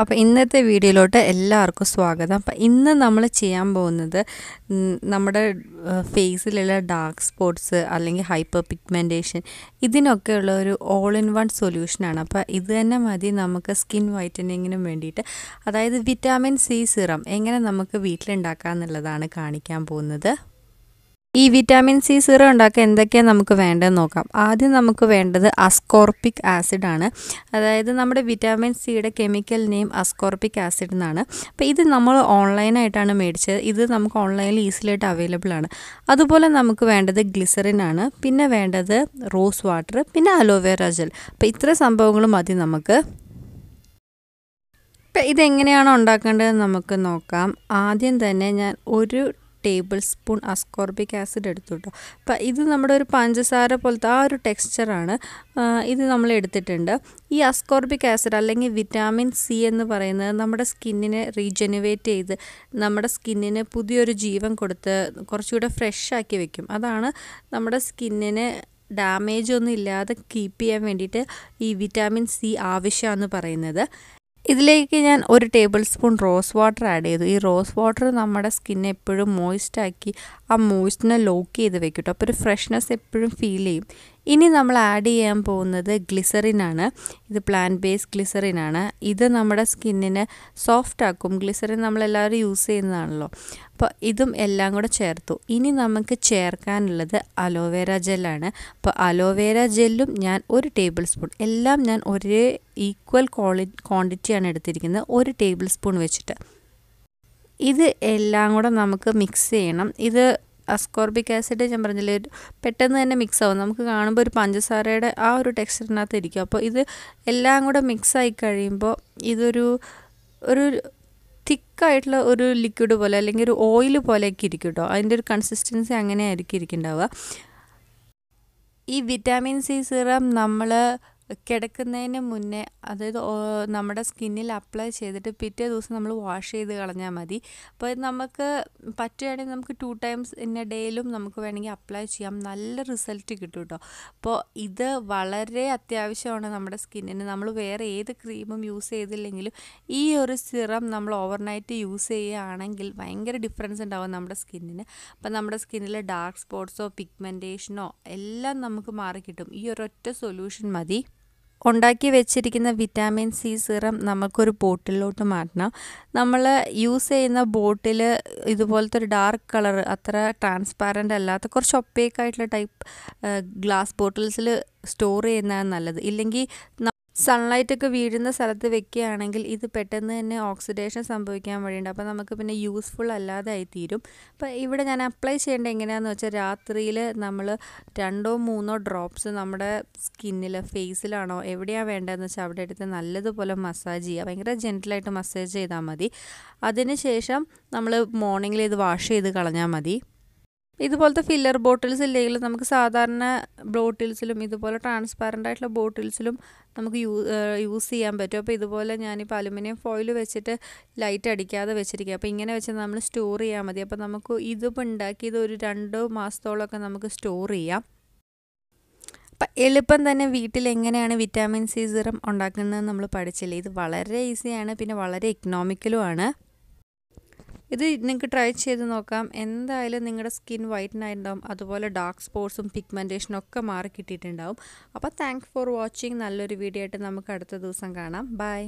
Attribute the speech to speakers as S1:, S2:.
S1: അപ്പോൾ ഇന്നത്തെ വീഡിയോയിലോട്ട് എല്ലാവർക്കും സ്വാഗതം അപ്പം ഇന്ന് നമ്മൾ ചെയ്യാൻ പോകുന്നത് നമ്മുടെ ഫേസിലുള്ള ഡാർക്ക് സ്പോട്ട്സ് അല്ലെങ്കിൽ ഹൈപ്പർ പിഗ്മെൻറ്റേഷൻ ഇതിനൊക്കെയുള്ള ഒരു ഓൾ ഇൻ വൺ സൊല്യൂഷനാണ് അപ്പോൾ ഇത് തന്നെ മതി നമുക്ക് സ്കിൻ വൈറ്റനിങ്ങിനും വേണ്ടിയിട്ട് അതായത് വിറ്റാമിൻ സി സിറം എങ്ങനെ നമുക്ക് വീട്ടിലുണ്ടാക്കാം എന്നുള്ളതാണ് കാണിക്കാൻ പോകുന്നത് ഈ വിറ്റാമിൻ സി സീറോ ഉണ്ടാക്കാൻ എന്തൊക്കെയാണ് നമുക്ക് വേണ്ടതെന്ന് നോക്കാം ആദ്യം നമുക്ക് വേണ്ടത് അസ്കോർപ്പിക് ആസിഡ് ആണ് അതായത് നമ്മുടെ വിറ്റാമിൻ സിയുടെ കെമിക്കൽ നെയിം അസ്കോർപ്പിക് ആസിഡ് എന്നാണ് അപ്പോൾ ഇത് നമ്മൾ ഓൺലൈനായിട്ടാണ് മേടിച്ചത് ഇത് നമുക്ക് ഓൺലൈനിൽ ഈസിലായിട്ട് അവൈലബിൾ ആണ് അതുപോലെ നമുക്ക് വേണ്ടത് ഗ്ലിസറിൻ ആണ് പിന്നെ വേണ്ടത് റോസ് വാട്ടർ പിന്നെ അലോവേറ ജെൽ അപ്പോൾ ഇത്ര സംഭവങ്ങൾ മതി നമുക്ക് ഇപ്പം ഇതെങ്ങനെയാണ് ഉണ്ടാക്കേണ്ടത് നമുക്ക് നോക്കാം ആദ്യം തന്നെ ഞാൻ ഒരു ടേബിൾ സ്പൂൺ അസ്കോർബിക് ആസിഡ് എടുത്തു കേട്ടോ അപ്പം ഇത് നമ്മുടെ ഒരു പഞ്ചസാര പോലത്തെ ആ ഒരു ടെക്സ്ചറാണ് ഇത് നമ്മൾ എടുത്തിട്ടുണ്ട് ഈ അസ്കോർബിക് ആസിഡ് അല്ലെങ്കിൽ വിറ്റാമിൻ സി എന്ന് പറയുന്നത് നമ്മുടെ സ്കിന്നിനെ റീജനുവേറ്റ് ചെയ്ത് നമ്മുടെ സ്കിന്നിന് പുതിയൊരു ജീവൻ കൊടുത്ത് കുറച്ചുകൂടെ ഫ്രഷ് ആക്കി വെക്കും അതാണ് നമ്മുടെ സ്കിന്നിന് ഡാമേജ് ഒന്നും ഇല്ലാതെ കീപ്പ് ചെയ്യാൻ വേണ്ടിയിട്ട് ഈ വിറ്റാമിൻ സി ആവശ്യമാണെന്ന് പറയുന്നത് ഇതിലേക്ക് ഞാൻ ഒരു tablespoon rose water add ചെയ്തു ഈ റോസ് വാട്ടർ നമ്മുടെ സ്കിൻ എപ്പോഴും മോയ്സ്റ്റാക്കി ആ മോയ്സ്റ്റിനെ ലോക്ക് ചെയ്ത് വെക്കും കേട്ടോ അപ്പോൾ ഒരു ഫ്രഷ്നെസ് എപ്പോഴും ഫീൽ ചെയ്യും ഇനി നമ്മൾ ആഡ് ചെയ്യാൻ പോകുന്നത് ഗ്ലിസറിനാണ് ഇത് പ്ലാന്റ് ബേസ് ഗ്ലിസറിനാണ് ഇത് നമ്മുടെ സ്കിന്നിനെ സോഫ്റ്റ് ആക്കും ഗ്ലിസറിൻ നമ്മളെല്ലാവരും യൂസ് ചെയ്യുന്നതാണല്ലോ അപ്പോൾ ഇതും എല്ലാം കൂടെ ചേർത്തു ഇനി നമുക്ക് ചേർക്കാനുള്ളത് അലോവേര ജെല്ലാണ് അപ്പോൾ അലോവേര ജെല്ലും ഞാൻ ഒരു ടേബിൾ സ്പൂൺ എല്ലാം ഞാൻ ഒരേ ഈക്വൽ ക്വാളി ക്വാണ്ടിറ്റിയാണ് എടുത്തിരിക്കുന്നത് ഒരു ടേബിൾ സ്പൂൺ വെച്ചിട്ട് ഇത് എല്ലാം കൂടെ നമുക്ക് മിക്സ് ചെയ്യണം ഇത് അസ്കോർബിക് ആസിഡ് ഞാൻ പറഞ്ഞില്ലേ പെട്ടെന്ന് തന്നെ മിക്സ് ആവും നമുക്ക് കാണുമ്പോൾ ഒരു പഞ്ചസാരയുടെ ആ ഒരു ടെക്സ്ചറിനകത്ത് ഇരിക്കും അപ്പോൾ ഇത് എല്ലാം കൂടെ മിക്സ് ആയി കഴിയുമ്പോൾ ഇതൊരു ഒരു തിക്കായിട്ടുള്ള ഒരു ലിക്വിഡ് പോലെ അല്ലെങ്കിൽ ഒരു ഓയിൽ പോലെയൊക്കെ ഇരിക്കും കേട്ടോ അതിൻ്റെ ഒരു കൺസിസ്റ്റൻസി അങ്ങനെ ആയിരിക്കും ഇരിക്കുന്നുണ്ടാവുക ഈ വിറ്റാമിൻ സി സിറം നമ്മൾ കിടക്കുന്നതിന് മുന്നേ അതായത് നമ്മുടെ സ്കിന്നിൽ അപ്ലൈ ചെയ്തിട്ട് പിറ്റേ ദിവസം നമ്മൾ വാഷ് ചെയ്ത് കളഞ്ഞാൽ മതി അപ്പോൾ നമുക്ക് പറ്റുകയാണെങ്കിൽ നമുക്ക് ടു ടൈംസ് ഇന്ന ഡേയിലും നമുക്ക് വേണമെങ്കിൽ അപ്ലൈ ചെയ്യാം നല്ല റിസൾട്ട് കിട്ടും കേട്ടോ അപ്പോൾ ഇത് വളരെ അത്യാവശ്യമാണ് നമ്മുടെ സ്കിന്നിന് നമ്മൾ വേറെ ഏത് ക്രീമും യൂസ് ചെയ്തില്ലെങ്കിലും ഈ ഒരു സിറം നമ്മൾ ഓവർനൈറ്റ് യൂസ് ചെയ്യുകയാണെങ്കിൽ ഭയങ്കര ഡിഫറൻസ് ഉണ്ടാവും നമ്മുടെ സ്കിന്നിന് അപ്പോൾ നമ്മുടെ സ്കിന്നിലെ ഡാർക്ക് സ്പോട്ട്സോ പിഗ്മെൻറ്റേഷനോ എല്ലാം നമുക്ക് മാറിക്കിട്ടും ഈ ഒരൊറ്റ സൊല്യൂഷൻ മതി ഉണ്ടാക്കി വെച്ചിരിക്കുന്ന വിറ്റാമിൻ സി സിറം നമുക്കൊരു ബോട്ടിലോട്ട് മാറ്റണം നമ്മൾ യൂസ് ചെയ്യുന്ന ബോട്ടിൽ ഇതുപോലത്തെ ഒരു ഡാർക്ക് കളർ അത്ര ട്രാൻസ്പാരൻ്റ് അല്ലാത്ത കുറച്ച് ഒപ്പേക്കായിട്ടുള്ള ടൈപ്പ് ഗ്ലാസ് ബോട്ടിൽസിൽ സ്റ്റോർ ചെയ്യുന്നതാണ് നല്ലത് ഇല്ലെങ്കിൽ സൺലൈറ്റ് ഒക്കെ വീഴുന്ന സ്ഥലത്ത് വെക്കുകയാണെങ്കിൽ ഇത് പെട്ടെന്ന് തന്നെ ഓക്സിഡേഷൻ സംഭവിക്കാൻ വഴിയുണ്ട് അപ്പോൾ നമുക്ക് പിന്നെ യൂസ്ഫുൾ അല്ലാതെ ആയിത്തീരും തീരും അപ്പോൾ ഇവിടെ ഞാൻ അപ്ലൈ ചെയ്യേണ്ട എങ്ങനെയാണെന്ന് വെച്ചാൽ രാത്രിയിൽ നമ്മൾ രണ്ടോ മൂന്നോ ഡ്രോപ്സ് നമ്മുടെ സ്കിന്നിൽ ഫേസിലാണോ എവിടെയാണ് വേണ്ടതെന്ന് വെച്ചാൽ അവിടെ എടുത്ത് നല്ലതുപോലെ മസാജ് ചെയ്യുക ഭയങ്കര ജെൻറ്റലായിട്ട് മസാജ് ചെയ്താൽ മതി അതിന് ശേഷം നമ്മൾ മോർണിംഗിൽ ഇത് വാഷ് ചെയ്ത് കളഞ്ഞാൽ മതി ഇതുപോലത്തെ ഫില്ലർ ബോട്ടിൽസ് ഇല്ലെങ്കിൽ നമുക്ക് സാധാരണ ബോട്ടിൽസിലും ഇതുപോലെ ട്രാൻസ്പാരൻ്റ് ആയിട്ടുള്ള ബോട്ടിൽസിലും നമുക്ക് യൂസ് ചെയ്യാൻ പറ്റും അപ്പോൾ ഇതുപോലെ ഞാനിപ്പോൾ അലുമിനിയം ഫോയിൽ വെച്ചിട്ട് ലൈറ്റ് അടിക്കാതെ വെച്ചിരിക്കുക അപ്പോൾ ഇങ്ങനെ വെച്ച് നമ്മൾ സ്റ്റോർ ചെയ്യാൻ മതി അപ്പോൾ നമുക്ക് ഇതിപ്പോൾ ഉണ്ടാക്കിയത് ഒരു രണ്ട് മാസത്തോളമൊക്കെ നമുക്ക് സ്റ്റോർ ചെയ്യാം അപ്പം എളുപ്പം തന്നെ വീട്ടിൽ എങ്ങനെയാണ് വിറ്റാമിൻ സി സിറം ഉണ്ടാക്കുന്നതെന്ന് നമ്മൾ പഠിച്ചില്ലേ ഇത് വളരെ ഈസിയാണ് പിന്നെ വളരെ ഇക്കണോമിക്കലും ആണ് ഇത് നിങ്ങൾക്ക് ട്രൈ ചെയ്ത് നോക്കാം എന്തായാലും നിങ്ങളുടെ സ്കിൻ വൈറ്റൻ ആയിട്ടുണ്ടാവും അതുപോലെ ഡാർക്ക് സ്പോട്ട്സും പിഗ്മെൻറ്റേഷനും ഒക്കെ മാറി കിട്ടിയിട്ടുണ്ടാവും അപ്പോൾ താങ്ക്സ് ഫോർ വാച്ചിങ് നല്ലൊരു വീഡിയോ ആയിട്ട് നമുക്ക് അടുത്ത ദിവസം കാണാം ബൈ